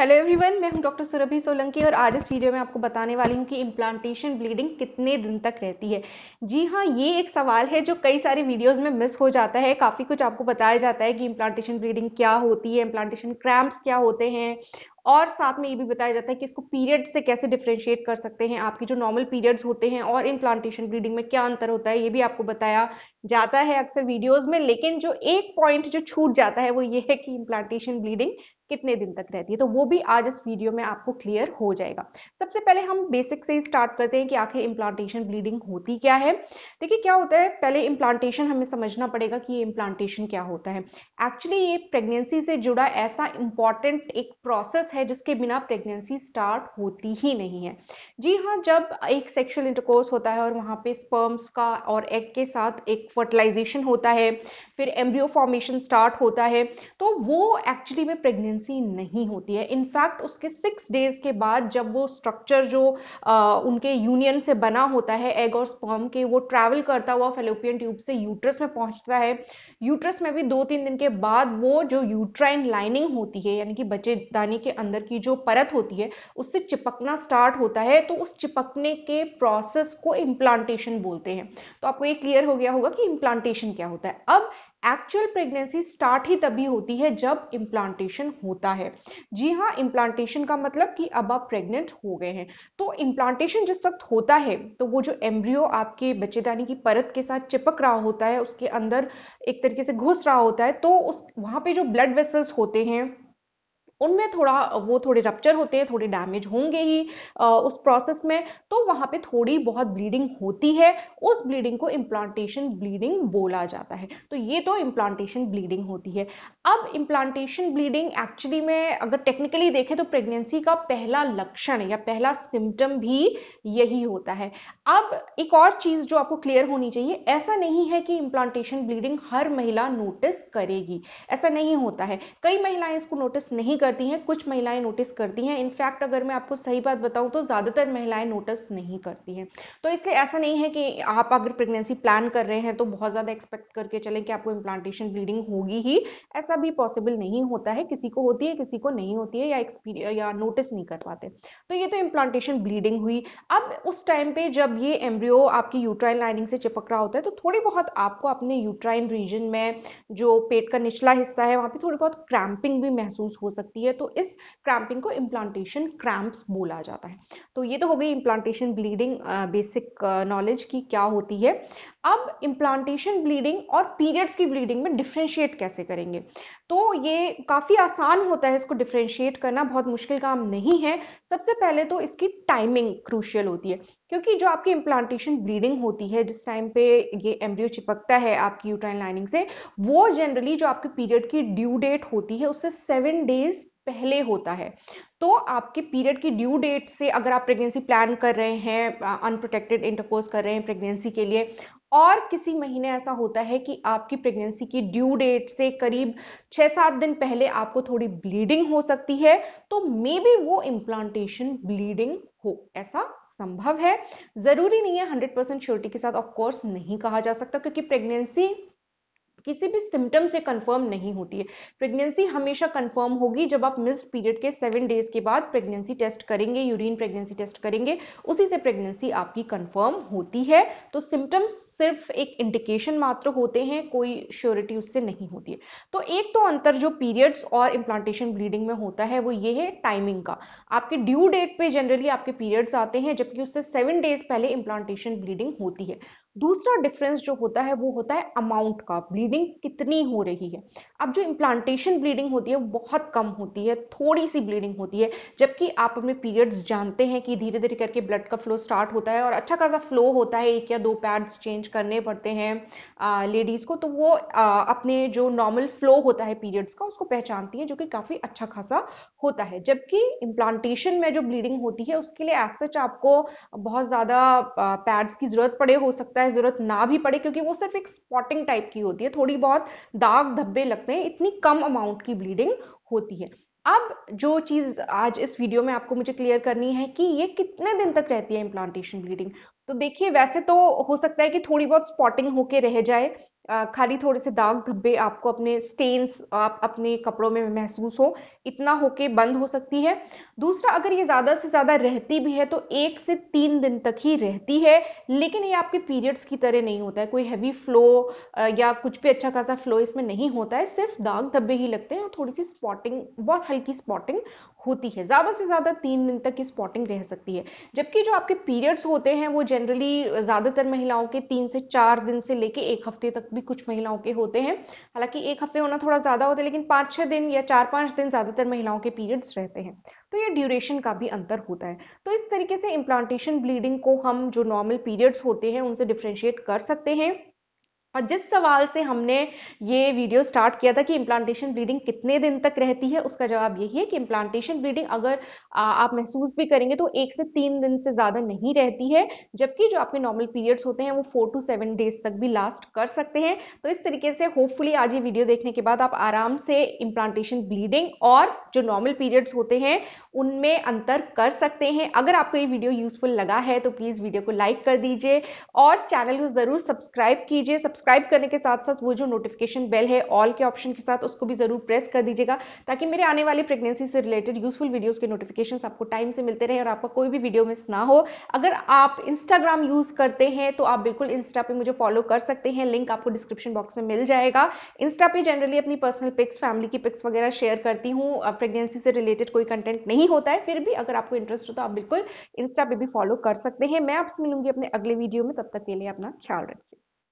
hello everyone मैं हूं doctor Surabhi Solanki और आज इस वीडियो में आपको बताने वाली हूं कि इम्प्लांटेशन ब्लीडिंग कितने दिन तक रहती है जी हाँ ये एक सवाल है जो कई सारे वीडियोस में मिस हो जाता है काफ़ी कुछ आपको बताया जाता है कि इम्प्लांटेशन ब्लीडिंग क्या होती है इम्प्लांटेशन क्रैम्प्स क्या होते हैं और साथ में ये भी बताया जाता है कि इसको पीरियड से कैसे डिफ्रेंशिएट कर सकते हैं आपकी जो नॉर्मल पीरियड्स होते हैं और इम्प्लांटेशन ब्लीडिंग में क्या अंतर होता है ये भी आपको बताया जाता है अक्सर वीडियोस में लेकिन जो एक पॉइंट जो छूट जाता है वो ये है कि इम्प्लांटेशन ब्लीडिंग कितने दिन तक रहती है तो वो भी आज इस वीडियो में आपको क्लियर हो जाएगा सबसे पहले हम बेसिक से ही स्टार्ट करते हैं कि आखिर इम्प्लांटेशन ब्लीडिंग होती क्या है देखिए क्या होता है पहले इम्प्लांटेशन हमें समझना पड़ेगा कि ये इम्प्लांटेशन क्या होता है एक्चुअली ये प्रेगनेंसी से जुड़ा ऐसा इंपॉर्टेंट एक प्रोसेस है जिसके बिना प्रेगनेंसी स्टार्ट होती ही नहीं है जी हाँ जब एक सेक्शुअल इंटरकोर्स होता है और वहाँ पे स्पर्म्स का और एग के साथ एक फर्टिलाइजेशन होता है फिर एम्ब्रियो फॉर्मेशन स्टार्ट होता है तो वो एक्चुअली में प्रेगनेंसी प्रेगनेंसी नहीं होती है इनफैक्ट उसके सिक्स डेज के बाद जब वो स्ट्रक्चर जो आ, उनके यूनियन से बना होता है एग और स्पर्म के वो ट्रैवल करता हुआ फेलोपियन ट्यूब से यूट्रस में पहुंचता है यूट्रस में भी दो तीन दिन के बाद वो जो यूट्राइन लाइनिंग होती है यानी कि बच्चेदानी के अंदर की जो परत होती है उससे चिपकना स्टार्ट होता है तो उस चिपकने के प्रोसेस को इम्प्लांटेशन बोलते हैं तो आपको ये क्लियर हो गया होगा कि इम्प्लांटेशन क्या होता है अब एक्चुअल प्रेगनेंसी स्टार्ट ही तभी होती है जब इम्प्लांटेशन होता है जी हाँ इम्प्लांटेशन का मतलब कि अब आप प्रेग्नेंट हो गए हैं तो इम्प्लांटेशन जिस वक्त होता है तो वो जो एम्ब्रियो आपके बच्चेदानी की परत के साथ चिपक रहा होता है उसके अंदर एक तरीके से घुस रहा होता है तो उस वहाँ पे जो ब्लड वेसल्स होते हैं उनमें थोड़ा वो थोड़े रप्चर होते हैं थोड़े डैमेज होंगे ही आ, उस प्रोसेस में तो वहाँ पे थोड़ी बहुत ब्लीडिंग होती है उस ब्लीडिंग को इम्प्लांटेशन ब्लीडिंग बोला जाता है तो ये तो इम्प्लांटेशन ब्लीडिंग होती है अब इम्प्लांटेशन ब्लीडिंग एक्चुअली में अगर टेक्निकली देखें तो प्रेगनेंसी का पहला लक्षण या पहला सिम्टम भी यही होता है अब एक और चीज़ जो आपको क्लियर होनी चाहिए ऐसा नहीं है कि इम्प्लांटेशन ब्लीडिंग हर महिला नोटिस करेगी ऐसा नहीं होता है कई महिलाएं इसको नोटिस नहीं कर करती हैं कुछ महिलाएं नोटिस करती हैं इनफैक्ट अगर मैं आपको सही बात बताऊं तो ज़्यादातर महिलाएं नोटिस नहीं करती हैं तो इसलिए ऐसा नहीं है कि आप अगर प्रेगनेंसी प्लान कर रहे हैं तो बहुत ज़्यादा एक्सपेक्ट करके चलें कि आपको इम्प्लांटेशन ब्लीडिंग होगी ही ऐसा भी पॉसिबल नहीं होता है किसी को होती है किसी को नहीं होती है या एक्सपीरियंस या नोटिस नहीं कर पाते तो ये तो इम्प्लांटेशन ब्लीडिंग हुई अब उस टाइम पे जब ये एम्ब्रियो आपकी यूट्राइन लाइनिंग से चिपक रहा होता है तो थोड़ी बहुत आपको अपने यूट्राइन रीजन में जो पेट का निचला हिस्सा है वहाँ पर थोड़ी बहुत क्रैम्पिंग भी महसूस हो सकती है होती है तो इस क्रैम्पिंग को इम्प्लांटेशन क्रैम्प्स बोला जाता है तो ये तो हो गई इम्प्लांटेशन ब्लीडिंग बेसिक नॉलेज की क्या होती है अब इम्प्लांटेशन ब्लीडिंग और पीरियड्स की ब्लीडिंग में डिफ्रेंशिएट कैसे करेंगे तो ये काफ़ी आसान होता है इसको डिफ्रेंशिएट करना बहुत मुश्किल काम नहीं है सबसे पहले तो इसकी टाइमिंग क्रूशियल होती है क्योंकि जो आपकी इम्प्लांटेशन ब्लीडिंग होती है जिस टाइम पे ये एम्ब्रियो चिपकता है आपकी यूट्राइन लाइनिंग से वो जनरली जो आपके पीरियड की ड्यू डेट होती है उससे सेवन डेज पहले होता है तो आपके पीरियड की ड्यू डेट से अगर आप प्रेगनेंसी प्लान कर रहे हैं अनप्रोटेक्टेड इंटरकोर्स कर रहे हैं प्रेगनेंसी के लिए और किसी महीने ऐसा होता है कि आपकी प्रेगनेंसी की ड्यू डेट से करीब छह सात दिन पहले आपको थोड़ी ब्लीडिंग हो सकती है तो मे बी वो इम्प्लांटेशन ब्लीडिंग हो ऐसा संभव है ज़रूरी नहीं है 100% परसेंट श्योरिटी के साथ ऑफ कोर्स नहीं कहा जा सकता क्योंकि प्रेगनेंसी किसी भी सिम्टम से कंफर्म नहीं होती है प्रेगनेंसी हमेशा कंफर्म होगी जब आप मिस्ड पीरियड के सेवन डेज के बाद प्रेगनेंसी टेस्ट करेंगे यूरिन प्रेगनेंसी टेस्ट करेंगे उसी से प्रेगनेंसी आपकी कंफर्म होती है तो सिम्टम्स सिर्फ एक इंडिकेशन मात्र होते हैं कोई श्योरिटी उससे नहीं होती है तो एक तो अंतर जो पीरियड्स और इम्प्लांटेशन ब्लीडिंग में होता है वो ये है टाइमिंग का आपके ड्यू डेट पर जनरली आपके पीरियड्स आते हैं जबकि उससे सेवन डेज पहले इम्प्लांटेशन ब्लीडिंग होती है दूसरा डिफरेंस जो होता है वो होता है अमाउंट का ब्लीडिंग कितनी हो रही है अब जो इम्प्लांटेशन ब्लीडिंग होती है बहुत कम होती है थोड़ी सी ब्लीडिंग होती है जबकि आप अपने पीरियड्स जानते हैं कि धीरे धीरे करके ब्लड का फ्लो स्टार्ट होता है और अच्छा खासा फ्लो होता है एक या दो पैड्स चेंज करने पड़ते हैं लेडीज़ को तो वो आ, अपने जो नॉर्मल फ्लो होता है पीरियड्स का उसको पहचानती है जो कि काफ़ी अच्छा खासा होता है जबकि इम्प्लांटेशन में जो ब्लीडिंग होती है उसके लिए एज सच आपको बहुत ज़्यादा पैड्स की ज़रूरत पड़े हो सकता है की जरूरत ना भी पड़े क्योंकि वो सिर्फ एक स्पॉटिंग टाइप की होती है थोड़ी बहुत दाग धब्बे लगते हैं इतनी कम अमाउंट की ब्लीडिंग होती है अब जो चीज़ आज इस वीडियो में आपको मुझे क्लियर करनी है कि ये कितने दिन तक रहती है इम्प्लांटेशन ब्लीडिंग तो देखिए वैसे तो हो सकता है कि थोड़ी बहुत स्पॉटिंग होके रह जाए खाली थोड़े से दाग धब्बे आपको अपने स्टेन्स आप अपने कपड़ों में महसूस हो इतना होके बंद हो सकती है दूसरा अगर ये ज़्यादा से ज़्यादा रहती भी है तो एक से तीन दिन तक ही रहती है लेकिन ये आपके पीरियड्स की तरह नहीं होता है कोई हैवी फ्लो या कुछ भी अच्छा खासा फ्लो इसमें नहीं होता है सिर्फ दाग धब्बे ही लगते हैं और थोड़ी सी स्पॉटिंग बहुत हल्की स्पॉटिंग होती है ज़्यादा से ज़्यादा तीन दिन तक की स्पॉटिंग रह सकती है जबकि जो आपके पीरियड्स होते हैं वो जनरली ज़्यादातर महिलाओं के तीन से चार दिन से लेके एक हफ्ते तक भी कुछ महिलाओं के होते हैं हालांकि एक हफ्ते होना थोड़ा ज़्यादा होता है लेकिन पाँच छह दिन या चार पाँच दिन ज़्यादातर महिलाओं के पीरियड्स रहते हैं तो ये ड्यूरेशन का भी अंतर होता है तो इस तरीके से इम्प्लांटेशन ब्लीडिंग को हम जो नॉर्मल पीरियड्स होते हैं उनसे डिफ्रेंशिएट कर सकते हैं और जिस सवाल से हमने ये वीडियो स्टार्ट किया था कि इम्प्लांटेशन ब्लीडिंग कितने दिन तक रहती है उसका जवाब यही है कि इम्प्लांटेशन ब्लीडिंग अगर आप महसूस भी करेंगे तो एक से तीन दिन से ज़्यादा नहीं रहती है जबकि जो आपके नॉर्मल पीरियड्स होते हैं वो फोर टू सेवन डेज तक भी लास्ट कर सकते हैं तो इस तरीके से होपफुली आज ये वीडियो देखने के बाद आप आराम से इम्प्लांटेशन ब्लीडिंग और जो नॉर्मल पीरियड्स होते हैं उनमें अंतर कर सकते हैं अगर आपको ये वीडियो यूजफुल लगा है तो प्लीज़ वीडियो को लाइक कर दीजिए और चैनल को ज़रूर सब्सक्राइब कीजिए सब्सक्राइब सब्सक्राइब करने के साथ साथ वो जो नोटिफिकेशन बेल है ऑल के ऑप्शन के साथ उसको भी जरूर प्रेस कर दीजिएगा ताकि मेरे आने वाले प्रेगनेंसी से रिलेटेड यूजफुल वीडियोस के नोटिफिकेशन आपको टाइम से मिलते रहे और आपका कोई भी वीडियो मिस ना हो अगर आप इंस्टाग्राम यूज करते हैं तो आप बिल्कुल इंस्टा पे मुझे फॉलो कर सकते हैं लिंक आपको डिस्क्रिप्शन बॉक्स में मिल जाएगा इंस्टा पे जनरली अपनी पर्सनल पिक्स फैमिली की पिक्स वगैरह शेयर करती हूँ प्रेगनेंसी से रिलेटेड कोई कंटेंट नहीं होता है फिर भी अगर आपको इंटरेस्ट हो तो आप बिल्कुल इंस्टा पे भी फॉलो कर सकते हैं मैं आपसे मिलूंगी अपने अगले वीडियो में तब तक के लिए अपना ख्याल रखें